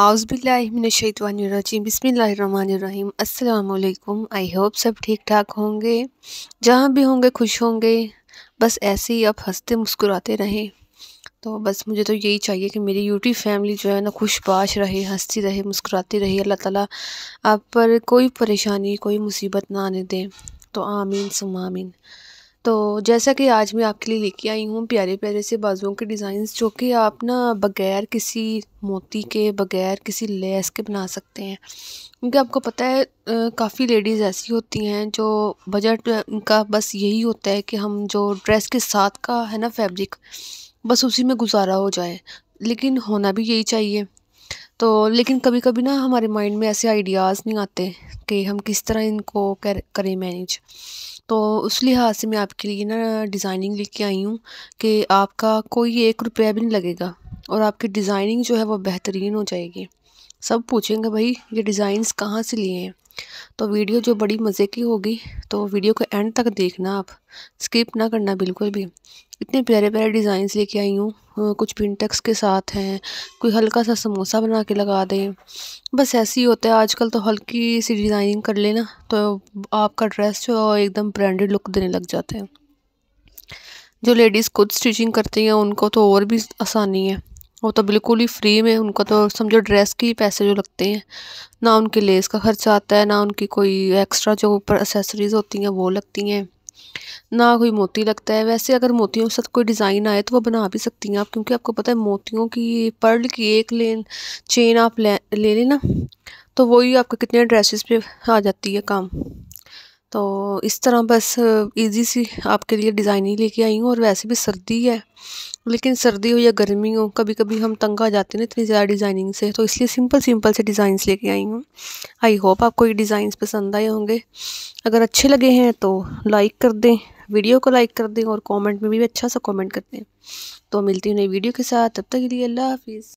आउज़बिल्लिमिनशैतवानरजीम बसमीम अल्लाम I hope सब ठीक ठाक होंगे जहाँ भी होंगे खुश होंगे बस ऐसे ही आप हंसते मुस्कुराते रहें तो बस मुझे तो यही चाहिए कि मेरी यूट्यूब फैमिली जो है ना खुशबाश रहे हंसती रहे मुस्कुराती रहे अल्लाह ताला आप पर कोई परेशानी कोई मुसीबत ना आने दें तो आमीन सुमामीन तो जैसा कि आज मैं आपके लिए लेके आई हूँ प्यारे प्यारे से बाजुओं के डिज़ाइंस जो कि आप ना बगैर किसी मोती के बगैर किसी लेस के बना सकते हैं क्योंकि आपको पता है काफ़ी लेडीज़ ऐसी होती हैं जो बजट का बस यही होता है कि हम जो ड्रेस के साथ का है ना फैब्रिक बस उसी में गुजारा हो जाए लेकिन होना भी यही चाहिए तो लेकिन कभी कभी ना हमारे माइंड में ऐसे आइडियाज़ नहीं आते कि हम किस तरह इनको कर, करें मैनेज तो उस लिहाज से मैं आपके लिए ना डिज़ाइनिंग लेके आई हूँ कि आपका कोई एक रुपया भी नहीं लगेगा और आपकी डिज़ाइनिंग जो है वो बेहतरीन हो जाएगी सब पूछेंगे भाई ये डिज़ाइंस कहाँ से लिए हैं तो वीडियो जो बड़ी मज़े की होगी तो वीडियो को एंड तक देखना आप स्किप ना करना बिल्कुल भी इतने प्यारे प्यारे डिज़ाइंस लेके आई हूँ कुछ पिनटेक्स के साथ हैं कोई हल्का सा समोसा बना के लगा दें बस ऐसे ही होता है आजकल तो हल्की सी डिज़ाइनिंग कर लेना तो आपका ड्रेस जो एकदम ब्रांडेड लुक देने लग जाते हैं जो लेडीज़ खुद स्टिचिंग करती हैं उनको तो और भी आसानी है वो तो बिल्कुल ही फ्री में उनको तो समझो ड्रेस के ही पैसे जो लगते हैं ना उनके लेस का खर्चा आता है ना उनकी कोई एक्स्ट्रा जो ऊपर एसेसरीज़ होती हैं वो लगती हैं ना कोई मोती लगता है वैसे अगर मोतियों के साथ कोई डिज़ाइन आए तो वो बना भी सकती हैं आप क्योंकि आपको पता है मोतियों की पर्ल की एक लेन चेन आप ले ले ना तो वही आपके कितने ड्रेसेस पे आ जाती है काम तो इस तरह बस इजी सी आपके लिए डिज़ाइन ही लेके आई हूँ और वैसे भी सर्दी है लेकिन सर्दी हो या गर्मी हो कभी कभी हम तंग आ जाते हैं इतनी ज़्यादा डिज़ाइनिंग से तो इसलिए सिंपल सिंपल से डिज़ाइंस लेके आई हूँ आई होप आपको ये डिज़ाइंस पसंद आए होंगे अगर अच्छे लगे हैं तो लाइक कर दें वीडियो को लाइक कर दें और कमेंट में भी अच्छा सा कमेंट कर दें तो मिलती हूँ नई वीडियो के साथ तब तक के लिए अल्लाह हाफिज़